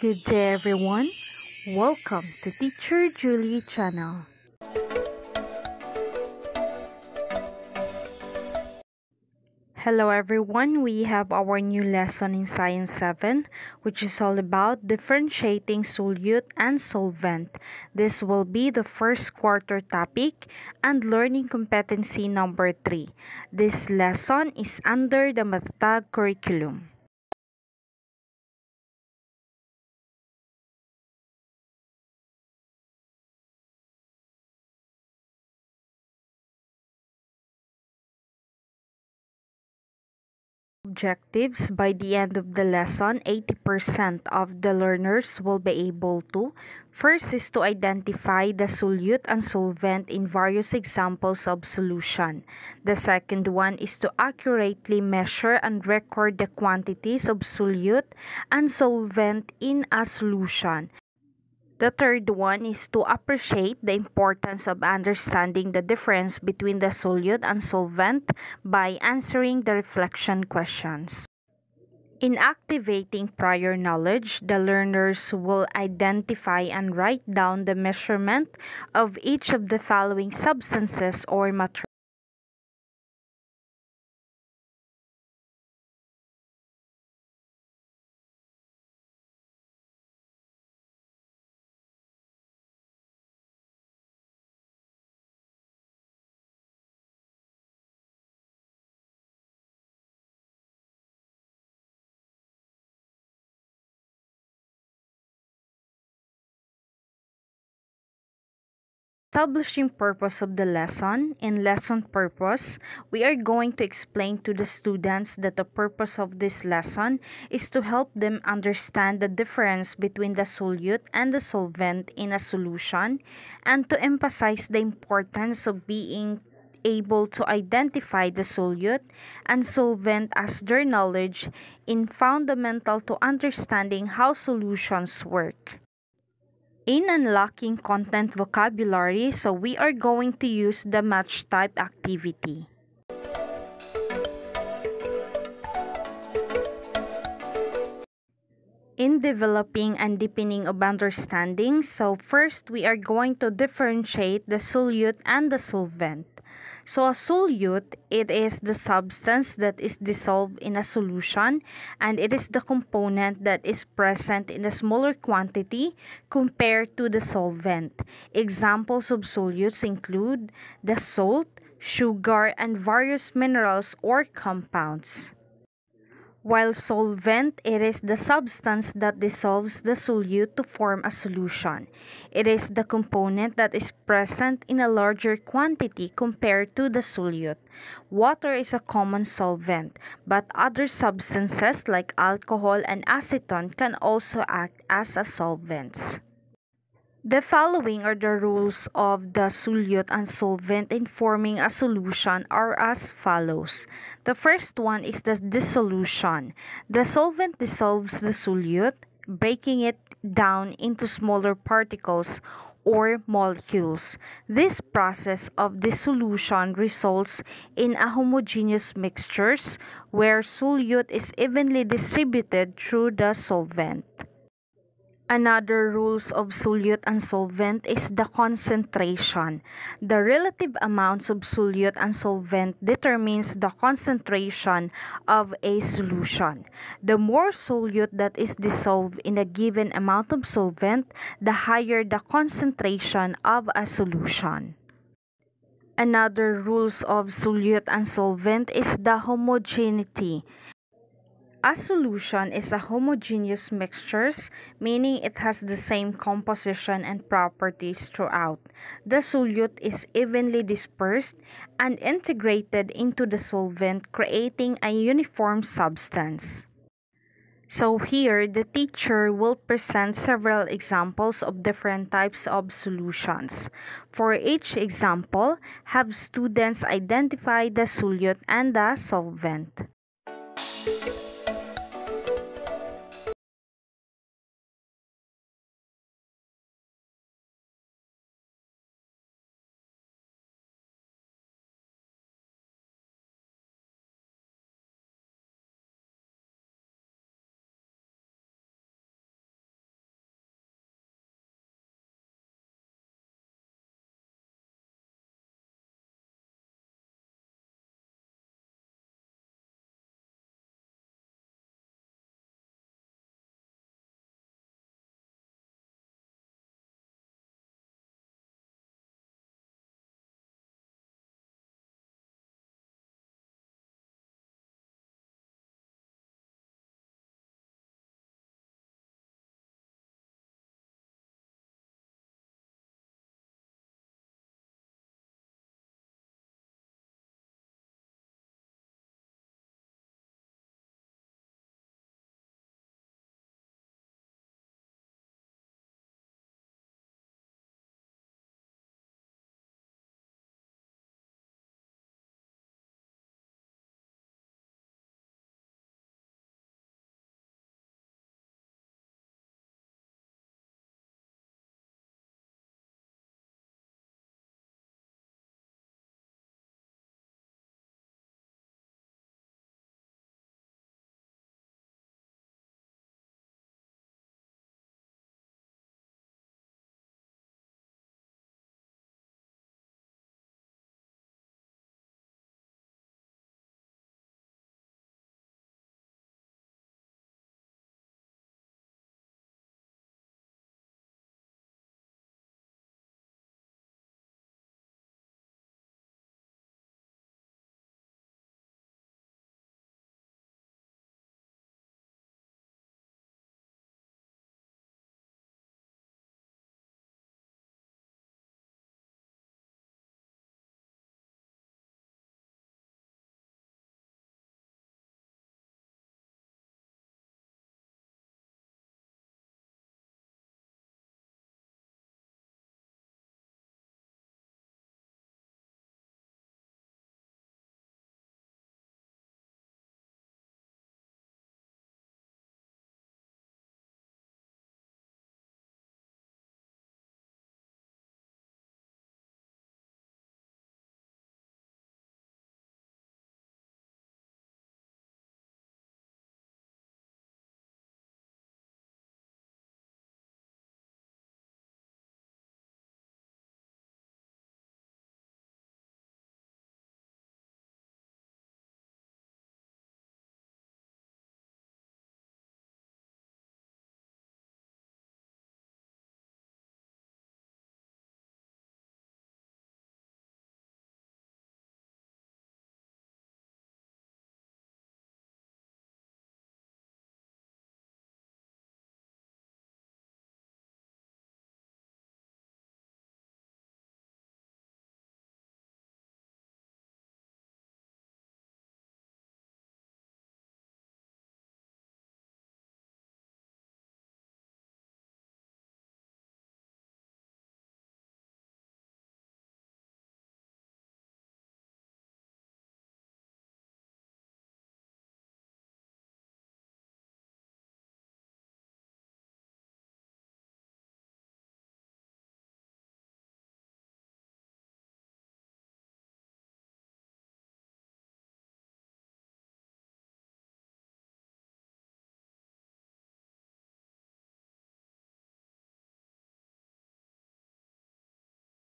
Good day everyone. Welcome to Teacher Julie channel. Hello everyone, we have our new lesson in Science 7 which is all about differentiating solute and solvent. This will be the first quarter topic and learning competency number 3. This lesson is under the Matatag curriculum. objectives. By the end of the lesson, 80% of the learners will be able to. First is to identify the solute and solvent in various examples of solution. The second one is to accurately measure and record the quantities of solute and solvent in a solution. The third one is to appreciate the importance of understanding the difference between the solute and solvent by answering the reflection questions. In activating prior knowledge, the learners will identify and write down the measurement of each of the following substances or materials. establishing purpose of the lesson in lesson purpose we are going to explain to the students that the purpose of this lesson is to help them understand the difference between the solute and the solvent in a solution and to emphasize the importance of being able to identify the solute and solvent as their knowledge in fundamental to understanding how solutions work in unlocking content vocabulary, so we are going to use the match type activity. In developing and deepening of understanding, so first we are going to differentiate the solute and the solvent. So a solute, it is the substance that is dissolved in a solution and it is the component that is present in a smaller quantity compared to the solvent. Examples of solutes include the salt, sugar, and various minerals or compounds. While solvent, it is the substance that dissolves the solute to form a solution. It is the component that is present in a larger quantity compared to the solute. Water is a common solvent, but other substances like alcohol and acetone can also act as a solvents. The following are the rules of the solute and solvent in forming a solution are as follows. The first one is the dissolution. The solvent dissolves the solute, breaking it down into smaller particles or molecules. This process of dissolution results in a homogeneous mixtures where solute is evenly distributed through the solvent. Another rules of solute and solvent is the concentration. The relative amounts of solute and solvent determines the concentration of a solution. The more solute that is dissolved in a given amount of solvent, the higher the concentration of a solution. Another rules of solute and solvent is the homogeneity. A solution is a homogeneous mixture, meaning it has the same composition and properties throughout. The solute is evenly dispersed and integrated into the solvent, creating a uniform substance. So here, the teacher will present several examples of different types of solutions. For each example, have students identify the solute and the solvent.